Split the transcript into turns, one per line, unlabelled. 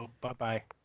Oh, bye bye.